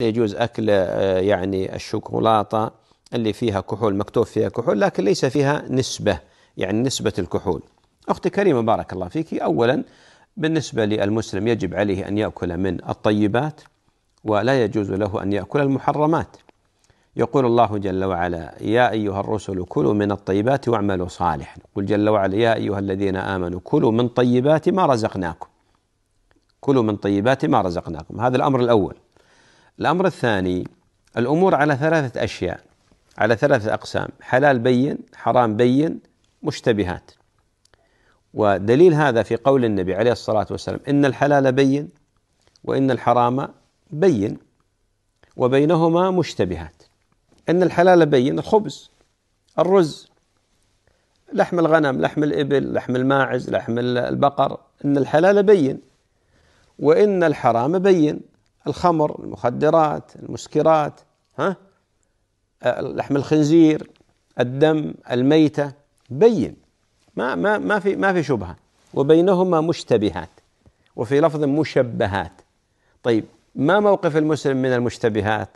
يجوز أكل آه، يعني الشوكولاتة اللي فيها كحول مكتوب فيها كحول لكن ليس فيها نسبة يعني نسبة الكحول أختي كريمة بارك الله فيك أولا بالنسبة للمسلم يجب عليه أن يأكل من الطيبات ولا يجوز له أن يأكل المحرمات يقول الله جل وعلا يا أيها الرسل كلوا من الطيبات واعملوا صالحا يقول جل وعلا يا أيها الذين آمنوا كلوا من طيبات ما رزقناكم كلوا من طيبات ما رزقناكم هذا الأمر الأول الأمر الثاني الأمور على ثلاثة أشياء على ثلاثة أقسام حلال بين حرام بين مشتبهات ودليل هذا في قول النبي عليه الصلاة والسلام إن الحلال بين وإن الحرام بين وبينهما مشتبهات إن الحلال بين الخبز الرز لحم الغنم لحم الإبل لحم الماعز لحم البقر إن الحلال بين وإن الحرام بين الخمر المخدرات المسكرات ها آه، لحم الخنزير الدم الميتة بين ما ما ما في ما في شبهة وبينهما مشتبهات وفي لفظ مشبهات طيب ما موقف المسلم من المشتبهات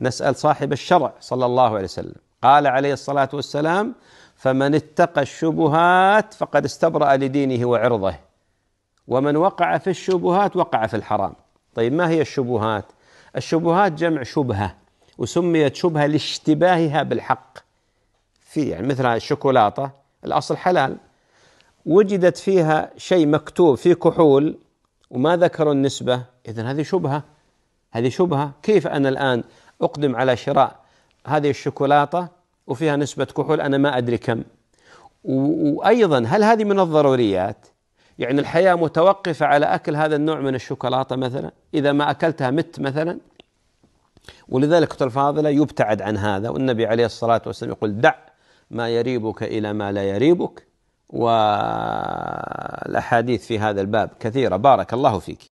نسأل صاحب الشرع صلى الله عليه وسلم قال عليه الصلاة والسلام فمن اتقى الشبهات فقد استبرأ لدينه وعرضه ومن وقع في الشبهات وقع في الحرام طيب ما هي الشبهات الشبهات جمع شبهة وسميت شبهة لاشتباهها بالحق في يعني مثلها الشوكولاتة الأصل حلال وجدت فيها شيء مكتوب في كحول وما ذكروا النسبة إذا هذه شبهة هذه شبهة كيف أنا الآن أقدم على شراء هذه الشوكولاتة وفيها نسبة كحول أنا ما أدري كم وأيضا هل هذه من الضروريات يعني الحياه متوقفه على اكل هذا النوع من الشوكولاته مثلا اذا ما اكلتها مت مثلا ولذلك اختي الفاضله يبتعد عن هذا والنبي عليه الصلاه والسلام يقول دع ما يريبك الى ما لا يريبك والاحاديث في هذا الباب كثيره بارك الله فيك